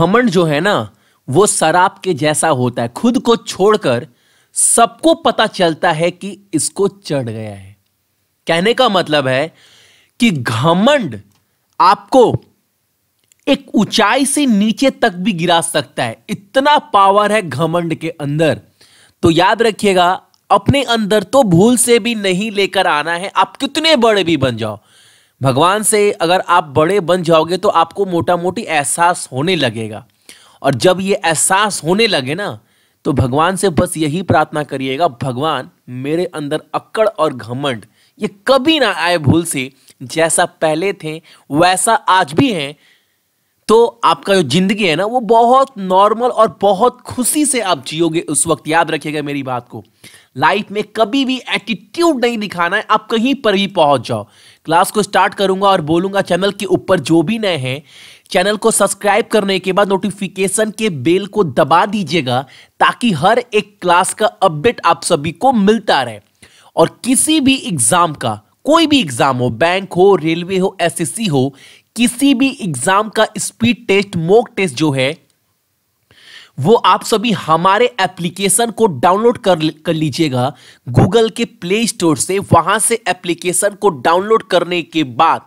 घमंड जो है ना वो शराब के जैसा होता है खुद को छोड़कर सबको पता चलता है कि इसको चढ़ गया है कहने का मतलब है कि घमंड आपको एक ऊंचाई से नीचे तक भी गिरा सकता है इतना पावर है घमंड के अंदर तो याद रखिएगा अपने अंदर तो भूल से भी नहीं लेकर आना है आप कितने बड़े भी बन जाओ भगवान से अगर आप बड़े बन जाओगे तो आपको मोटा मोटी एहसास होने लगेगा और जब ये एहसास होने लगे ना तो भगवान से बस यही प्रार्थना करिएगा भगवान मेरे अंदर अक्कड़ और घमंड ये कभी ना आए भूल से जैसा पहले थे वैसा आज भी हैं तो आपका जो जिंदगी है ना वो बहुत नॉर्मल और बहुत खुशी से आप जियोगे उस वक्त याद रखिएगा मेरी बात को लाइफ में कभी भी एटीट्यूड नहीं दिखाना है आप कहीं पर भी पहुंच जाओ क्लास को स्टार्ट करूंगा और बोलूंगा चैनल के ऊपर जो भी नए हैं चैनल को सब्सक्राइब करने के बाद नोटिफिकेशन के बेल को दबा दीजिएगा ताकि हर एक क्लास का अपडेट आप सभी को मिलता रहे और किसी भी एग्जाम का कोई भी एग्जाम हो बैंक हो रेलवे हो एसएससी हो किसी भी एग्जाम का स्पीड टेस्ट मोक टेस्ट जो है वो आप सभी हमारे एप्लीकेशन को डाउनलोड कर कर लीजिएगा गूगल के प्ले स्टोर से वहां से एप्लीकेशन को डाउनलोड करने के बाद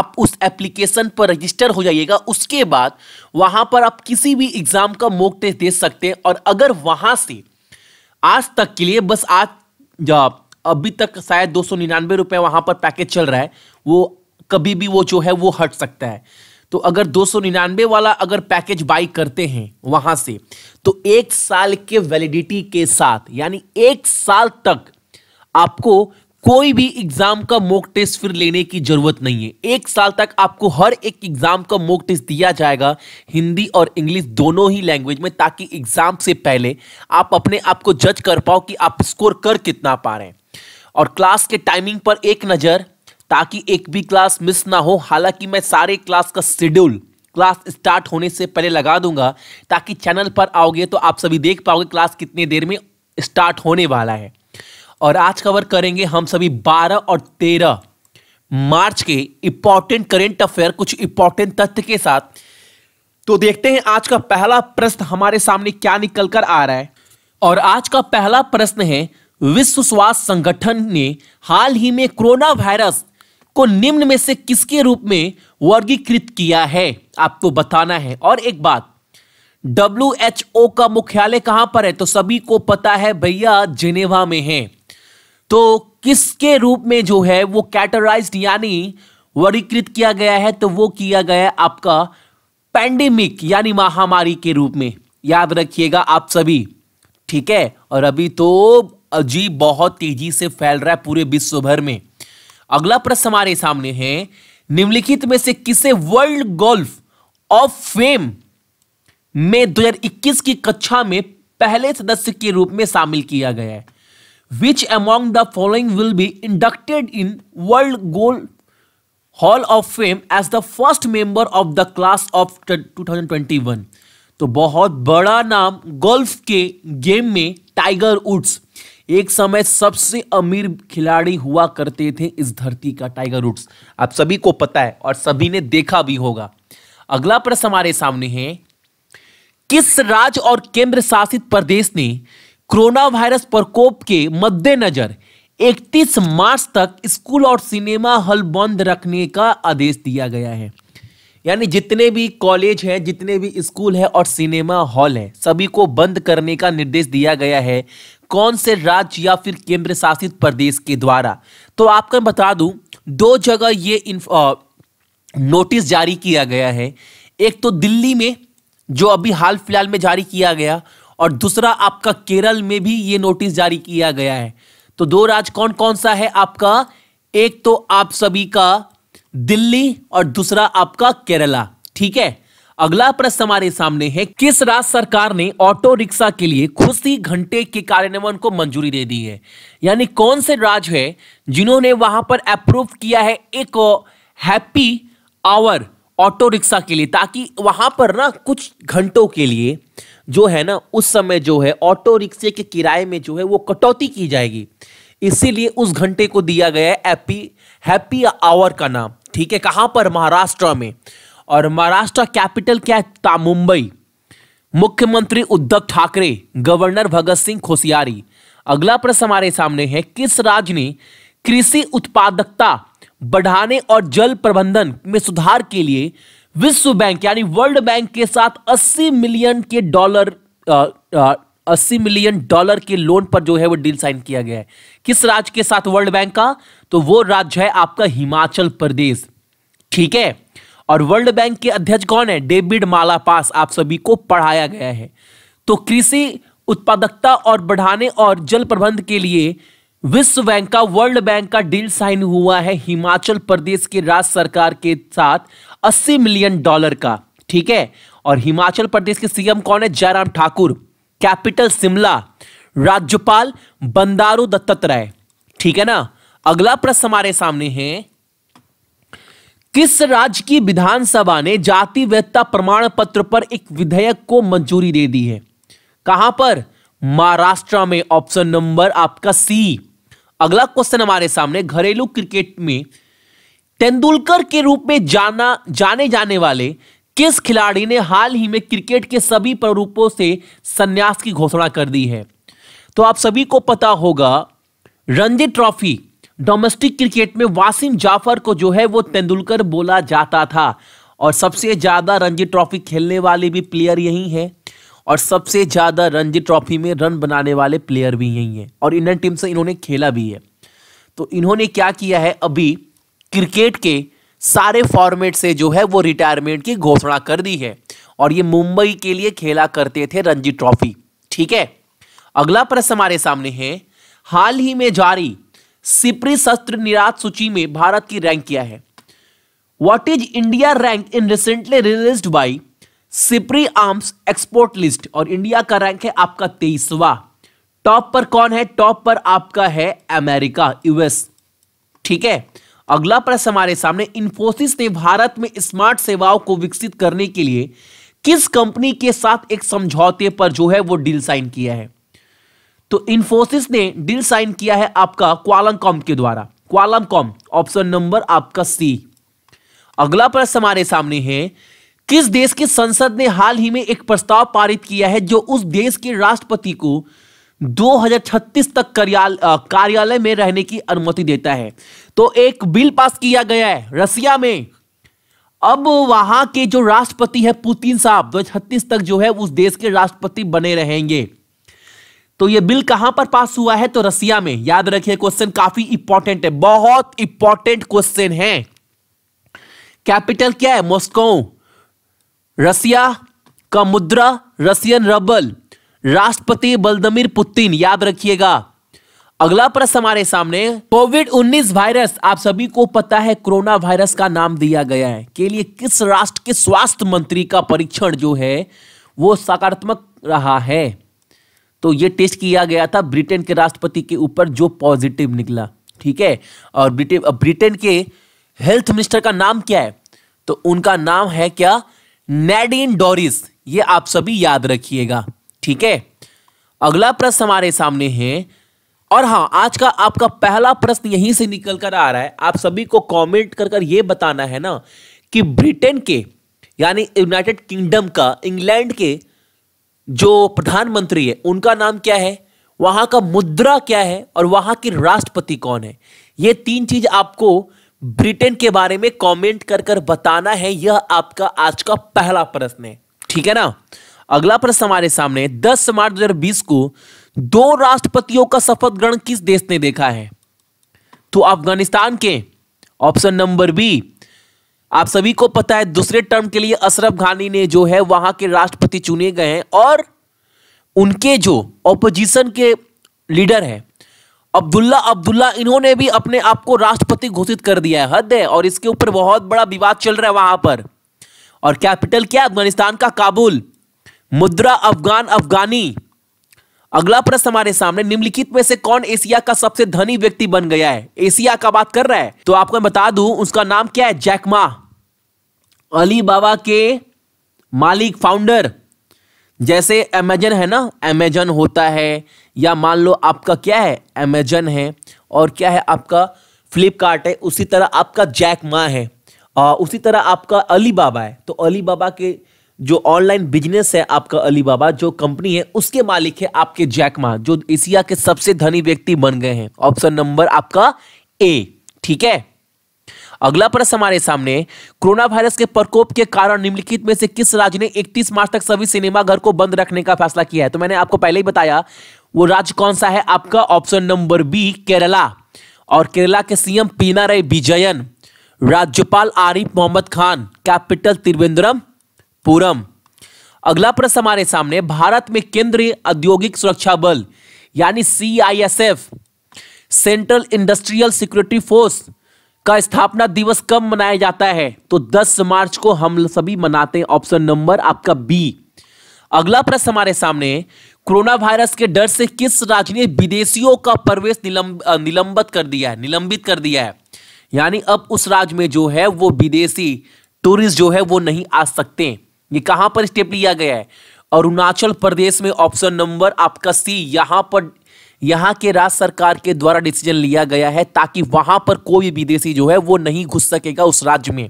आप उस एप्लीकेशन पर रजिस्टर हो जाइएगा उसके बाद वहां पर आप किसी भी एग्जाम का मोक टेस्ट दे सकते हैं और अगर वहां से आज तक के लिए बस आज अभी तक शायद दो सौ निन्यानवे रुपये वहाँ पर पैकेज चल रहा है वो कभी भी वो जो है वो हट सकता है तो अगर दो वाला अगर पैकेज बाई करते हैं वहां से तो एक साल के वैलिडिटी के साथ यानी एक साल तक आपको कोई भी एग्जाम का मोक टेस्ट फिर लेने की जरूरत नहीं है एक साल तक आपको हर एक एग्जाम का मोक टेस्ट दिया जाएगा हिंदी और इंग्लिश दोनों ही लैंग्वेज में ताकि एग्जाम से पहले आप अपने आप को जज कर पाओ कि आप स्कोर कर कितना पा रहे हैं और क्लास के टाइमिंग पर एक नज़र ताकि एक भी क्लास मिस ना हो हालांकि मैं सारे क्लास का शेड्यूल क्लास स्टार्ट होने से पहले लगा दूंगा ताकि चैनल पर आओगे तो आप सभी देख पाओगे क्लास कितने देर में स्टार्ट होने वाला है और आज कवर करेंगे हम सभी 12 और 13 मार्च के इंपॉर्टेंट करेंट अफेयर कुछ इंपॉर्टेंट तथ्य के साथ तो देखते हैं आज का पहला प्रश्न हमारे सामने क्या निकल कर आ रहा है और आज का पहला प्रश्न है विश्व स्वास्थ्य संगठन ने हाल ही में कोरोना वायरस को निम्न में से किसके रूप में वर्गीकृत किया है आपको बताना है और एक बात डब्ल्यू एच ओ का मुख्यालय कहां पर है तो सभी को पता है भैया जिनेवा में है तो किसके रूप में जो है वो कैटराइज यानी वर्गीकृत किया गया है तो वो किया गया है आपका पैंडेमिक यानी महामारी के रूप में याद रखिएगा आप सभी ठीक है और अभी तो अजीब बहुत तेजी से फैल रहा है पूरे विश्व भर में अगला प्रश्न हमारे सामने है निम्नलिखित में से किसे वर्ल्ड गोल्फ ऑफ फेम में 2021 की कक्षा में पहले सदस्य के रूप में शामिल किया गया है which among the following will be inducted in world golf hall of fame as the first member of the class of 2021 तो बहुत बड़ा नाम गोल्फ के गेम में टाइगर उड्स एक समय सबसे अमीर खिलाड़ी हुआ करते थे इस धरती का टाइगर रूट्स आप सभी को पता है और सभी ने देखा भी होगा अगला प्रश्न हमारे सामने है किस राज्य और केंद्र शासित प्रदेश ने कोरोना वायरस प्रकोप के मद्देनजर 31 मार्च तक स्कूल और सिनेमा हॉल बंद रखने का आदेश दिया गया है यानी जितने भी कॉलेज हैं जितने भी स्कूल है और सिनेमा हॉल है सभी को बंद करने का निर्देश दिया गया है कौन से राज्य या फिर केंद्र शासित प्रदेश के द्वारा तो आपको बता दूं दो जगह ये इन नोटिस जारी किया गया है एक तो दिल्ली में जो अभी हाल फिलहाल में जारी किया गया और दूसरा आपका केरल में भी ये नोटिस जारी किया गया है तो दो राज्य कौन कौन सा है आपका एक तो आप सभी का दिल्ली और दूसरा आपका केरला ठीक है अगला प्रश्न हमारे सामने है किस राज्य सरकार ने ऑटो रिक्शा के लिए खुशी घंटे के कार्यान्वयन को मंजूरी दे दी है यानी कौन से राज्य है जिन्होंने वहां पर अप्रूव किया है एक हैप्पी आवर ऑटो रिक्शा के लिए ताकि वहां पर ना कुछ घंटों के लिए जो है ना उस समय जो है ऑटो रिक्शे के किराए में जो है वो कटौती की जाएगी इसीलिए उस घंटे को दिया गया है हैप्पी हैप्पी आवर का नाम ठीक है कहां पर महाराष्ट्र में और महाराष्ट्र कैपिटल क्या है मुंबई मुख्यमंत्री उद्धव ठाकरे गवर्नर भगत सिंह खोसियारी अगला प्रश्न हमारे सामने है किस राज्य ने कृषि उत्पादकता बढ़ाने और जल प्रबंधन में सुधार के लिए विश्व बैंक यानी वर्ल्ड बैंक के साथ 80 मिलियन के डॉलर अस्सी मिलियन डॉलर के लोन पर जो है वो डील साइन किया गया है किस राज्य के साथ वर्ल्ड बैंक का तो वो राज्य है आपका हिमाचल प्रदेश ठीक है और वर्ल्ड बैंक के अध्यक्ष कौन है डेविड मालापास आप सभी को पढ़ाया गया है तो कृषि उत्पादकता और बढ़ाने और जल प्रबंध के लिए विश्व बैंक का वर्ल्ड बैंक का डील साइन हुआ है हिमाचल प्रदेश की राज्य सरकार के साथ 80 मिलियन डॉलर का ठीक है और हिमाचल प्रदेश के सीएम कौन है जयराम ठाकुर कैपिटल शिमला राज्यपाल बंदारू दत्तात्रेय ठीक है ना अगला प्रश्न हमारे सामने है किस राज्य की विधानसभा ने जाति वैधता प्रमाण पत्र पर एक विधेयक को मंजूरी दे दी है कहां पर महाराष्ट्र में ऑप्शन नंबर आपका सी अगला क्वेश्चन हमारे सामने घरेलू क्रिकेट में तेंदुलकर के रूप में जाना जाने जाने वाले किस खिलाड़ी ने हाल ही में क्रिकेट के सभी प्ररूपों से संन्यास की घोषणा कर दी है तो आप सभी को पता होगा रणजी ट्रॉफी डोमेस्टिक क्रिकेट में वासिम जाफर को जो है वो तेंदुलकर बोला जाता था और सबसे ज़्यादा रणजी ट्रॉफी खेलने वाले भी प्लेयर यही है और सबसे ज़्यादा रणजी ट्रॉफी में रन बनाने वाले प्लेयर भी यही है और इंडियन टीम से इन्होंने खेला भी है तो इन्होंने क्या किया है अभी क्रिकेट के सारे फॉर्मेट से जो है वो रिटायरमेंट की घोषणा कर दी है और ये मुंबई के लिए खेला करते थे रणजी ट्रॉफी ठीक है अगला प्रश्न हमारे सामने है हाल ही में जारी सिपरी शस्त्र निर्यात सूची में भारत की रैंक किया है what is India rank in recently released by SIPRI arms export list और इंडिया का रैंक है आपका तेईसवा टॉप पर कौन है टॉप पर आपका है अमेरिका यूएस ठीक है अगला प्रश्न हमारे सामने इंफोसिस ने भारत में स्मार्ट सेवाओं को विकसित करने के लिए किस कंपनी के साथ एक समझौते पर जो है वो डील साइन किया है तो इन्फोसिस ने डील साइन किया है आपका क्वालम के द्वारा क्वालम ऑप्शन नंबर आपका सी अगला प्रश्न हमारे सामने है किस देश की संसद ने हाल ही में एक प्रस्ताव पारित किया है जो उस देश के राष्ट्रपति को 2036 तक कार्यालय में रहने की अनुमति देता है तो एक बिल पास किया गया है रसिया में अब वहां के जो राष्ट्रपति है पुतिन साहब दो तक जो है उस देश के राष्ट्रपति बने रहेंगे तो ये बिल कहां पर पास हुआ है तो रसिया में याद रखिए क्वेश्चन काफी इंपॉर्टेंट है बहुत इंपॉर्टेंट क्वेश्चन है कैपिटल क्या है मॉस्को रसिया का मुद्रा रसियन रबल राष्ट्रपति बल्दमिर पुतिन याद रखिएगा अगला प्रश्न हमारे सामने कोविड 19 वायरस आप सभी को पता है कोरोना वायरस का नाम दिया गया है के लिए किस राष्ट्र के स्वास्थ्य मंत्री का परीक्षण जो है वो सकारात्मक रहा है तो ये टेस्ट किया गया था ब्रिटेन के राष्ट्रपति के ऊपर जो पॉजिटिव निकला ठीक है और ब्रिटेन ब्रिटेन के हेल्थ मिनिस्टर का नाम क्या है तो उनका नाम है क्या नेडिन डोरिस ये आप सभी याद रखिएगा ठीक है अगला प्रश्न हमारे सामने है और हाँ आज का आपका पहला प्रश्न यहीं से निकल कर आ रहा है आप सभी को कमेंट कर कर ये बताना है ना कि ब्रिटेन के यानी यूनाइटेड किंगडम का इंग्लैंड के जो प्रधानमंत्री है उनका नाम क्या है वहां का मुद्रा क्या है और वहां की राष्ट्रपति कौन है ये तीन चीज आपको ब्रिटेन के बारे में कमेंट कर कर बताना है यह आपका आज का पहला प्रश्न है ठीक है ना अगला प्रश्न हमारे सामने 10 मार्च 2020 को दो राष्ट्रपतियों का शपथ ग्रहण किस देश ने देखा है तो अफगानिस्तान के ऑप्शन नंबर बी आप सभी को पता है दूसरे टर्म के लिए अशरफ घानी ने जो है वहां के राष्ट्रपति चुने गए हैं और उनके जो ऑपोजिशन के लीडर है अब्दुल्ला अब्दुल्ला इन्होंने भी अपने आप को राष्ट्रपति घोषित कर दिया है हद है और इसके ऊपर बहुत बड़ा विवाद चल रहा है वहां पर और कैपिटल क्या अफगानिस्तान का काबुल मुद्रा अफगान अफगानी अगला प्रश्न हमारे सामने निम्नलिखित में से कौन एशिया का सबसे धनी व्यक्ति बन गया है एशिया का बात कर रहा है तो आपको मैं बता दूं उसका नाम क्या है जैकमा अली बाबा के मालिक फाउंडर जैसे अमेजन है ना अमेजन होता है या मान लो आपका क्या है अमेजन है और क्या है आपका फ्लिपकार्ट है उसी तरह आपका जैक मा है आ, उसी तरह आपका अली बाबा है तो अली बाबा के जो ऑनलाइन बिजनेस है आपका अलीबाबा जो कंपनी है उसके मालिक है आपके जैकमा जो एशिया के सबसे धनी व्यक्ति बन गए हैं ऑप्शन नंबर आपका ए ठीक है अगला प्रश्न हमारे सामने कोरोना वायरस के प्रकोप के कारण निम्नलिखित में से किस राज्य ने 31 मार्च तक सभी सिनेमाघर को बंद रखने का फैसला किया है तो मैंने आपको पहले ही बताया वो राज्य कौन सा है आपका ऑप्शन नंबर बी केरला और केरला के सीएम पीनाराय विजयन राज्यपाल आरिफ मोहम्मद खान कैपिटल त्रिवेंद्रम पूरम अगला प्रश्न हमारे सामने भारत में केंद्रीय औद्योगिक सुरक्षा बल यानी CISF central industrial security force का स्थापना दिवस कब मनाया जाता है तो 10 मार्च को हम सभी मनाते हैं ऑप्शन नंबर आपका बी अगला प्रश्न हमारे सामने कोरोना वायरस के डर से किस राज्य ने विदेशियों का प्रवेश निलंब, निलंबित कर दिया है निलंबित कर दिया है यानी अब उस राज्य में जो है वो विदेशी टूरिस्ट जो है वो नहीं आ सकते हैं ये कहां पर स्टेप लिया गया है अरुणाचल प्रदेश में ऑप्शन नंबर आपका सी यहां पर यहाँ के राज्य सरकार के द्वारा डिसीजन लिया गया है ताकि वहां पर कोई विदेशी जो है वो नहीं घुस सकेगा उस राज्य में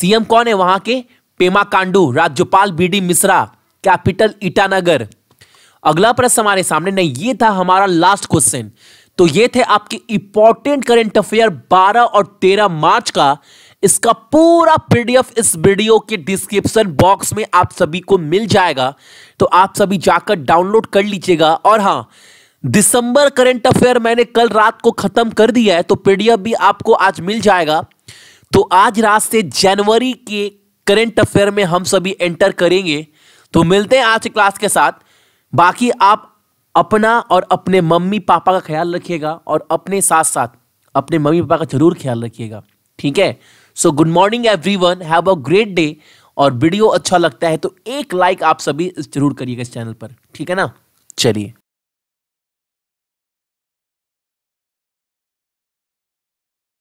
सीएम कौन है वहां के पेमा कांडू राज्यपाल B D Mishra capital Itanagar अगला प्रश्न हमारे सामने नहीं ये था हमारा लास्ट क्वेश्चन तो ये थे आपके इंपॉर्टेंट करेंट अफेयर 12 और 13 मार्च का इसका पूरा पीडीएफ इस वीडियो के डिस्क्रिप्शन बॉक्स में आप सभी को मिल जाएगा तो आप सभी जाकर डाउनलोड कर लीजिएगा और हाँ दिसंबर करंट अफेयर मैंने कल रात को ख़त्म कर दिया है तो पीडीएफ भी आपको आज मिल जाएगा तो आज रात से जनवरी के करंट अफेयर में हम सभी एंटर करेंगे तो मिलते हैं आज क्लास के साथ बाकी आप अपना और अपने मम्मी पापा का ख्याल रखिएगा और अपने साथ साथ अपने मम्मी पापा का जरूर ख्याल रखिएगा ठीक है so good morning everyone have a great day और वीडियो अच्छा लगता है तो एक लाइक आप सभी जरूर करिएगा इस चैनल पर ठीक है ना चलिए